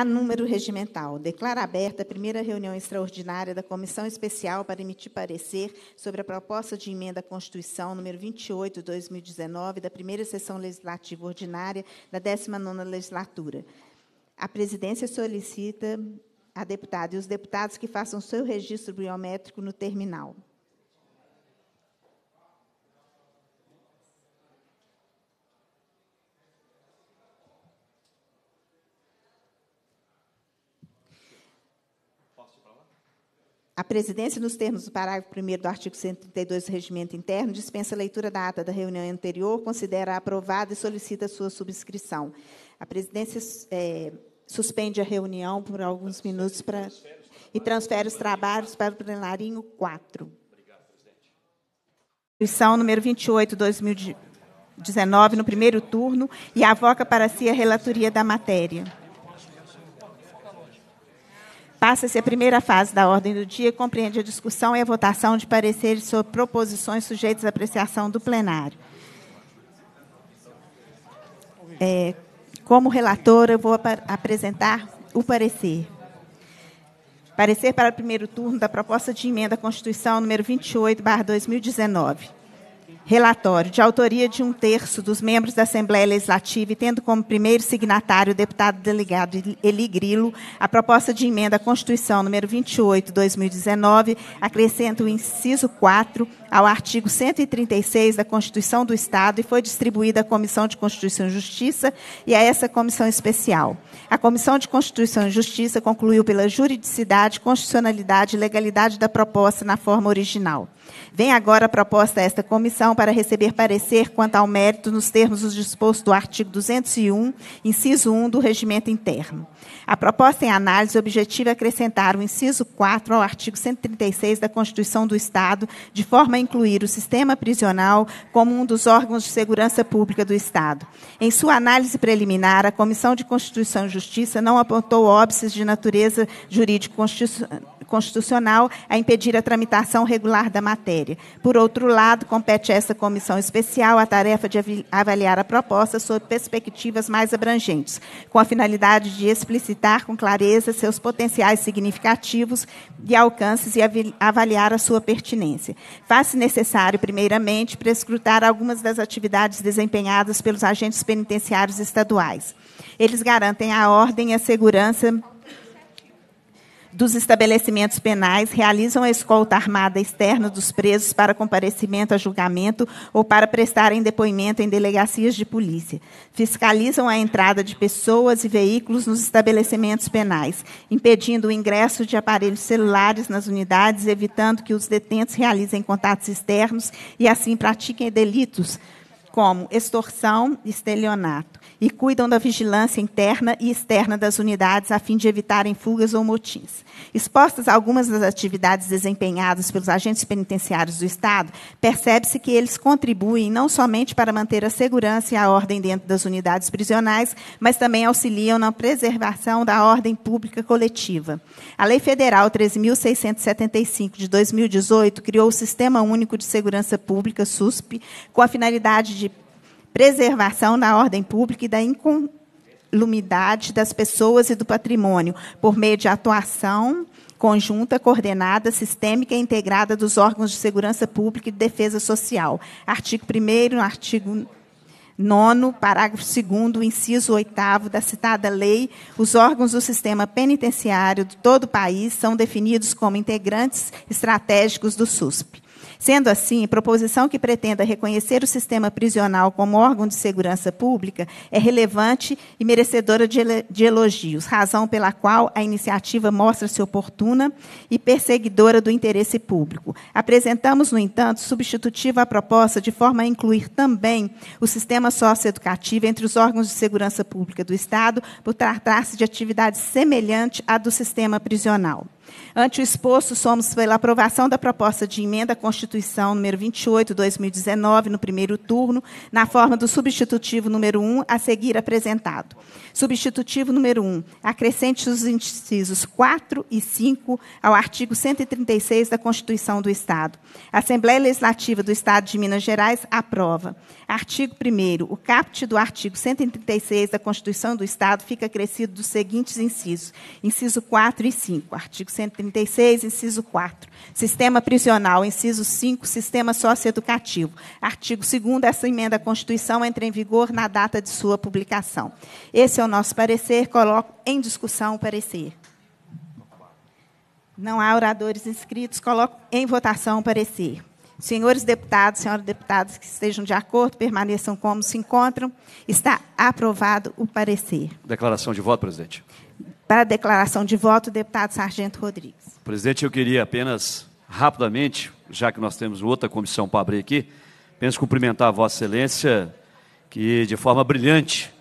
A número regimental. Declara aberta a primeira reunião extraordinária da Comissão Especial para emitir parecer sobre a proposta de emenda à Constituição número 28, 2019, da primeira sessão legislativa ordinária da 19ª legislatura. A presidência solicita a deputada e os deputados que façam seu registro biométrico no terminal. A presidência, nos termos do parágrafo 1 do artigo 132 do Regimento Interno, dispensa a leitura da ata da reunião anterior, considera aprovada e solicita sua subscrição. A presidência é, suspende a reunião por alguns minutos pra, e transfere os trabalhos para o plenarinho 4. Constituição número 28, 2019, no primeiro turno, e avoca para si a relatoria da matéria. Passa-se a primeira fase da ordem do dia, compreende a discussão e a votação de pareceres sobre proposições sujeitas à apreciação do plenário. É, como relatora, eu vou ap apresentar o parecer. Parecer para o primeiro turno da proposta de emenda à Constituição número 28, barra 2019 relatório, de autoria de um terço dos membros da Assembleia Legislativa e tendo como primeiro signatário o deputado delegado Eli Grilo, a proposta de emenda à Constituição número 28, 2019, acrescenta o inciso 4 ao artigo 136 da Constituição do Estado e foi distribuída à Comissão de Constituição e Justiça e a essa comissão especial. A Comissão de Constituição e Justiça concluiu pela juridicidade, constitucionalidade e legalidade da proposta na forma original. Vem agora proposta a esta comissão para receber parecer quanto ao mérito nos termos dos dispostos do artigo 201, inciso 1 do regimento interno. A proposta em análise objetiva é acrescentar o inciso 4 ao artigo 136 da Constituição do Estado, de forma a incluir o sistema prisional como um dos órgãos de segurança pública do Estado. Em sua análise preliminar, a Comissão de Constituição e Justiça não apontou óbices de natureza jurídico-constitucional Constitucional a impedir a tramitação regular da matéria. Por outro lado, compete a essa comissão especial a tarefa de avaliar a proposta sob perspectivas mais abrangentes, com a finalidade de explicitar com clareza seus potenciais significativos de alcances e avaliar a sua pertinência. Faz-se necessário, primeiramente, prescrutar algumas das atividades desempenhadas pelos agentes penitenciários estaduais. Eles garantem a ordem e a segurança dos estabelecimentos penais realizam a escolta armada externa dos presos para comparecimento a julgamento ou para prestarem depoimento em delegacias de polícia. Fiscalizam a entrada de pessoas e veículos nos estabelecimentos penais, impedindo o ingresso de aparelhos celulares nas unidades, evitando que os detentos realizem contatos externos e assim pratiquem delitos como extorsão e estelionato, e cuidam da vigilância interna e externa das unidades a fim de evitarem fugas ou motins. Expostas algumas das atividades desempenhadas pelos agentes penitenciários do Estado, percebe-se que eles contribuem não somente para manter a segurança e a ordem dentro das unidades prisionais, mas também auxiliam na preservação da ordem pública coletiva. A Lei Federal 13.675, de 2018, criou o Sistema Único de Segurança Pública, SUSP, com a finalidade de preservação da ordem pública e da incolumidade das pessoas e do patrimônio, por meio de atuação conjunta, coordenada, sistêmica e integrada dos órgãos de segurança pública e de defesa social. Artigo 1 artigo 9 parágrafo 2 inciso 8 da citada lei, os órgãos do sistema penitenciário de todo o país são definidos como integrantes estratégicos do SUSP. Sendo assim, proposição que pretenda reconhecer o sistema prisional como órgão de segurança pública é relevante e merecedora de elogios, razão pela qual a iniciativa mostra-se oportuna e perseguidora do interesse público. Apresentamos, no entanto, substitutiva à proposta de forma a incluir também o sistema socioeducativo entre os órgãos de segurança pública do Estado, por tratar-se de atividade semelhante à do sistema prisional. Ante o exposto, somos pela aprovação da proposta de emenda à Constituição número 28, 2019, no primeiro turno, na forma do substitutivo número 1, a seguir apresentado. Substitutivo número 1. Acrescente os incisos 4 e 5 ao artigo 136 da Constituição do Estado. A Assembleia Legislativa do Estado de Minas Gerais aprova. Artigo 1. O caput do artigo 136 da Constituição do Estado fica acrescido dos seguintes incisos: inciso 4 e 5. Artigo 136, inciso 4. Sistema prisional, inciso 5, sistema socioeducativo. Artigo 2 essa emenda à Constituição entra em vigor na data de sua publicação. Esse é o nosso parecer, coloco em discussão o parecer. Não há oradores inscritos, coloco em votação o parecer. Senhores deputados, senhoras deputadas que estejam de acordo, permaneçam como se encontram. Está aprovado o parecer. Declaração de voto, presidente. Para a declaração de voto, deputado Sargento Rodrigues. Presidente, eu queria apenas rapidamente, já que nós temos outra comissão para abrir aqui, apenas cumprimentar Vossa Excelência, que de forma brilhante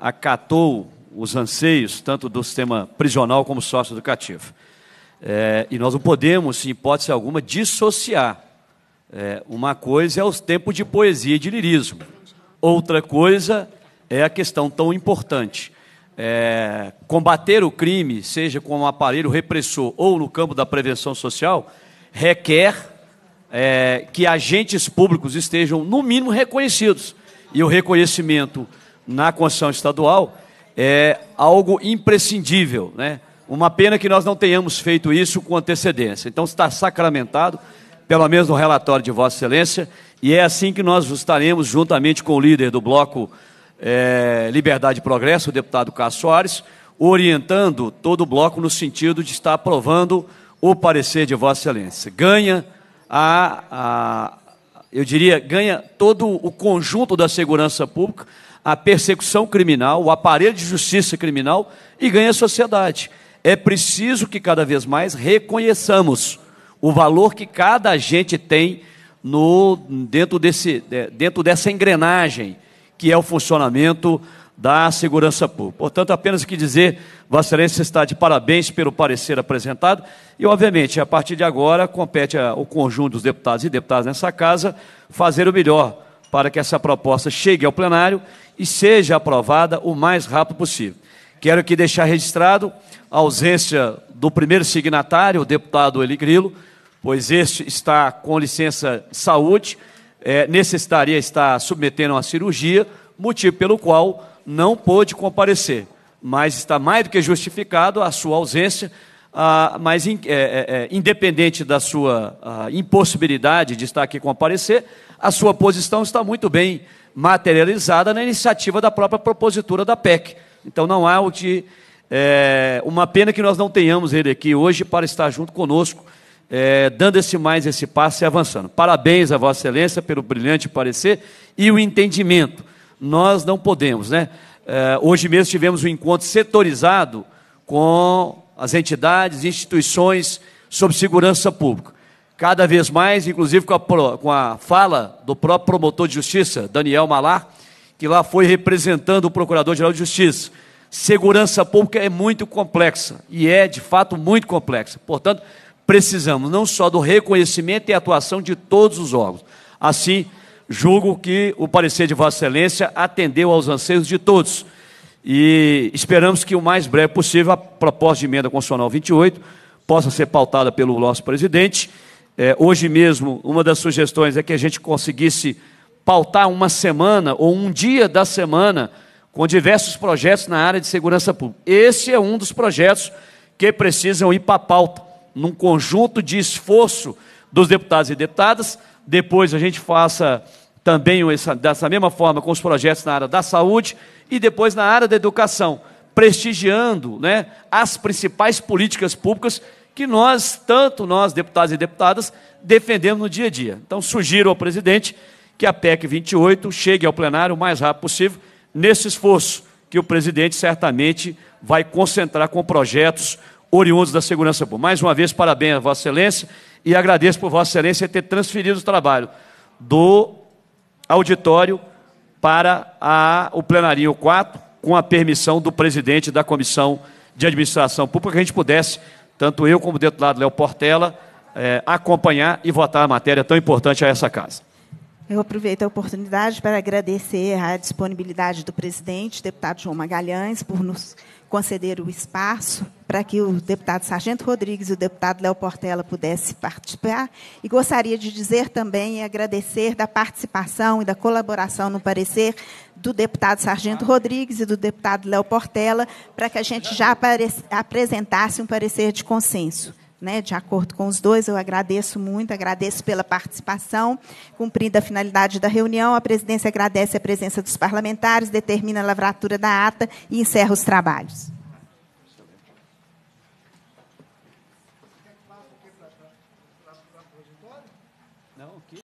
acatou os anseios tanto do sistema prisional como socioeducativo. É, e nós não podemos, em hipótese alguma, dissociar. É, uma coisa é os tempos de poesia e de lirismo, outra coisa é a questão tão importante é, combater o crime, seja com um aparelho repressor ou no campo da prevenção social, requer é, que agentes públicos estejam, no mínimo, reconhecidos. E o reconhecimento na Constituição Estadual é algo imprescindível. Né? Uma pena que nós não tenhamos feito isso com antecedência. Então, está sacramentado, pelo menos no relatório de Vossa Excelência, e é assim que nós estaremos, juntamente com o líder do bloco é, Liberdade e Progresso, o deputado Cássio Soares, orientando todo o bloco no sentido de estar aprovando o parecer de Vossa Excelência. Ganha a, a eu diria, ganha todo o conjunto da segurança pública, a persecução criminal, o aparelho de justiça criminal e ganha a sociedade. É preciso que cada vez mais reconheçamos o valor que cada agente tem no, dentro, desse, dentro dessa engrenagem que é o funcionamento da segurança pública. Portanto, apenas que dizer, Vossa Excelência está de parabéns pelo parecer apresentado e, obviamente, a partir de agora, compete ao conjunto dos deputados e deputadas nessa casa fazer o melhor para que essa proposta chegue ao plenário e seja aprovada o mais rápido possível. Quero aqui deixar registrado a ausência do primeiro signatário, o deputado Eli Grilo, pois este está com licença de saúde é, necessitaria estar submetendo a uma cirurgia, motivo pelo qual não pôde comparecer. Mas está mais do que justificado a sua ausência, mas in, é, é, é, independente da sua impossibilidade de estar aqui comparecer, a sua posição está muito bem materializada na iniciativa da própria propositura da PEC. Então não há o de, é, uma pena que nós não tenhamos ele aqui hoje para estar junto conosco é, dando esse mais esse passo e avançando. Parabéns a Vossa Excelência pelo brilhante parecer e o entendimento. Nós não podemos, né? É, hoje mesmo tivemos um encontro setorizado com as entidades e instituições sobre segurança pública. Cada vez mais, inclusive com a, com a fala do próprio promotor de justiça, Daniel Malar, que lá foi representando o Procurador-Geral de Justiça. Segurança pública é muito complexa e é, de fato, muito complexa. Portanto, precisamos não só do reconhecimento e atuação de todos os órgãos. Assim, julgo que o parecer de Vossa Excelência atendeu aos anseios de todos. E esperamos que o mais breve possível a proposta de emenda constitucional 28 possa ser pautada pelo nosso presidente. É, hoje mesmo, uma das sugestões é que a gente conseguisse pautar uma semana ou um dia da semana com diversos projetos na área de segurança pública. Esse é um dos projetos que precisam ir para a pauta num conjunto de esforço dos deputados e deputadas. Depois a gente faça também dessa mesma forma com os projetos na área da saúde e depois na área da educação, prestigiando né, as principais políticas públicas que nós, tanto nós, deputados e deputadas, defendemos no dia a dia. Então, sugiro ao presidente que a PEC 28 chegue ao plenário o mais rápido possível, nesse esforço que o presidente certamente vai concentrar com projetos, oriundos da segurança pública. Mais uma vez, parabéns a Vossa Excelência e agradeço por Vossa Excelência ter transferido o trabalho do auditório para a, o plenarinho 4, com a permissão do presidente da Comissão de Administração Pública, que a gente pudesse, tanto eu como o deputado Léo Portela, eh, acompanhar e votar a matéria tão importante a essa casa. Eu aproveito a oportunidade para agradecer a disponibilidade do presidente, deputado João Magalhães, por nos conceder o espaço para que o deputado Sargento Rodrigues e o deputado Léo Portela pudessem participar. E gostaria de dizer também e agradecer da participação e da colaboração no parecer do deputado Sargento Rodrigues e do deputado Léo Portela, para que a gente já apresentasse um parecer de consenso né, de acordo com os dois. Eu agradeço muito, agradeço pela participação. Cumprida a finalidade da reunião, a presidência agradece a presença dos parlamentares, determina a lavratura da ata e encerra os trabalhos.